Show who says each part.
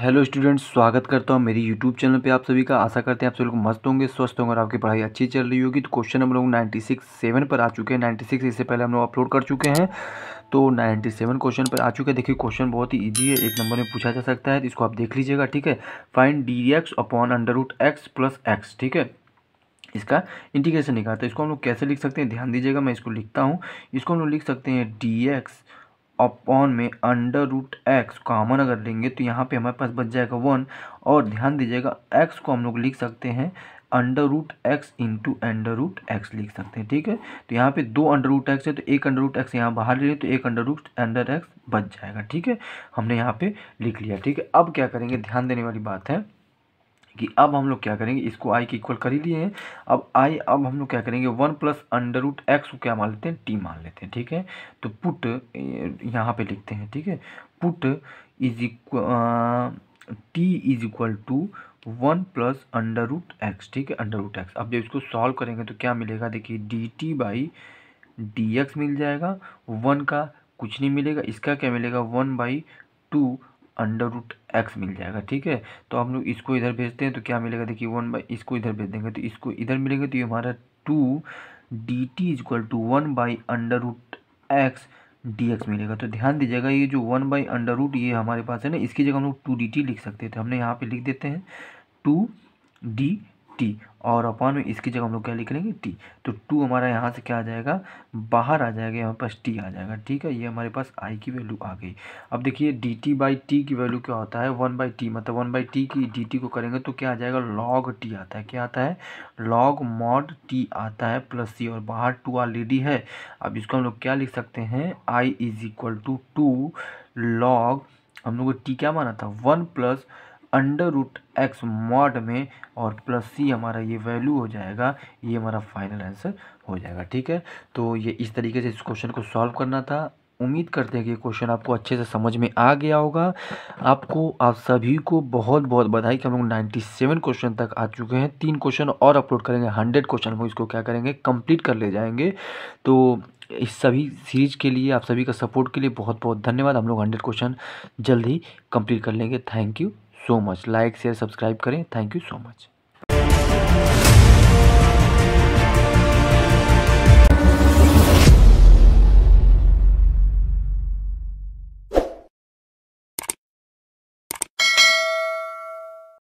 Speaker 1: hello students स्वागत करता हूँ मेरी यूट्यूब चैनल पे आप सभी का आशा करते हैं आप सभी लोग मस्त होंगे स्वस्थ होंगे और आपकी पढ़ाई अच्छी चल रही होगी तो क्वेश्चन हम लोग नाइन्टी सिक्स सेवन पर आ चुके हैं नाइन्टी सिक्स इससे पहले हम लोग अपलोड कर चुके हैं तो नाइन्टी सेवन क्वेश्चन पर आ चुके हैं देखिए क्वेश्चन बहुत ही ईजी है एक नंबर में पूछा जा सकता है तो इसको आप देख लीजिएगा ठीक है fine D X upon under root X plus X ठीक है इसका इंटीग्रेशन निकालता है इसको हम लोग कैसे लिख सकते हैं ध्यान दीजिएगा मैं इसको लिखता हूँ इसको हम लोग लिख सकते हैं डी एक्स अपॉन में अंडर रूट एक्स कॉमन अगर लेंगे तो यहाँ पे हमारे पास बच जाएगा वन और ध्यान दीजिएगा एक्स को हम लोग लिख सकते हैं under root X into under root X लिख सकते हैं ठीक है तो यहाँ पे दो अंडर रूट एक्स है तो एक अंडर रूट एक्स यहाँ बाहर ले लें तो एक अंडर रूट अंडर एक्स बच जाएगा ठीक है हमने यहाँ पे लिख लिया ठीक है अब क्या करेंगे ध्यान देने वाली बात है कि अब हम लोग क्या करेंगे इसको आई के इक्वल कर ही दिए हैं अब आई अब हम लोग क्या करेंगे one plus under root X को क्या मान लेते हैं टी मान लेते हैं ठीक है तो पुट यहाँ पे लिखते हैं ठीक है put is equal T is equal to one plus under root X ठीक है अंडर रूट एक्स अब जब इसको सॉल्व करेंगे तो क्या मिलेगा देखिए D T by D X मिल जाएगा वन का कुछ नहीं मिलेगा इसका क्या मिलेगा one by two under root X मिल जाएगा ठीक है तो हम लोग इसको इधर भेजते हैं तो क्या मिलेगा देखिए वन बाई इसको इधर भेज देंगे तो इसको इधर मिलेगा तो ये हमारा two D T is equal to one by under root X D X मिलेगा तो ध्यान दीजिएगा ये जो वन बाई अंडर रूट ये हमारे पास है ना इसकी जगह हम लोग टू डी टी लिख सकते थे हमने यहाँ पर लिख देते हैं टू डी टी और अपान में इसकी जगह हम लोग क्या लिख लेंगे टी तो टू हमारा यहाँ से क्या आ जाएगा बाहर आ जाएगा यहाँ पास टी आ जाएगा ठीक है ये हमारे पास आई की वैल्यू आ गई अब देखिए डी टी बाई टी की वैल्यू क्या होता है वन बाई टी मतलब वन बाई टी की डी टी को करेंगे तो क्या आ जाएगा लॉग टी आता है क्या आता है लॉग मॉड टी आता है प्लस सी और बाहर टू ऑलरेडी है अब इसको हम लोग क्या लिख सकते हैं I is equal to two log हम लोग टी क्या माना था one plus under root X mod में और प्लस सी हमारा ये वैल्यू हो जाएगा ये हमारा फाइनल आंसर हो जाएगा ठीक है तो ये इस तरीके से इस क्वेश्चन को सॉल्व करना था उम्मीद करते हैं कि क्वेश्चन आपको अच्छे से समझ में आ गया होगा आपको आप सभी को बहुत बहुत बधाई कि हम लोग नाइन्टी सेवन क्वेश्चन तक आ चुके हैं तीन क्वेश्चन और अपलोड करेंगे हंड्रेड क्वेश्चन हम इसको क्या करेंगे कंप्लीट कर ले जाएंगे तो इस सभी सीरीज के लिए आप सभी का सपोर्ट के लिए बहुत बहुत धन्यवाद हम लोग हंड्रेड क्वेश्चन जल्द ही कम्प्लीट कर लेंगे thank you so much like share subscribe करें थैंक यू सो मच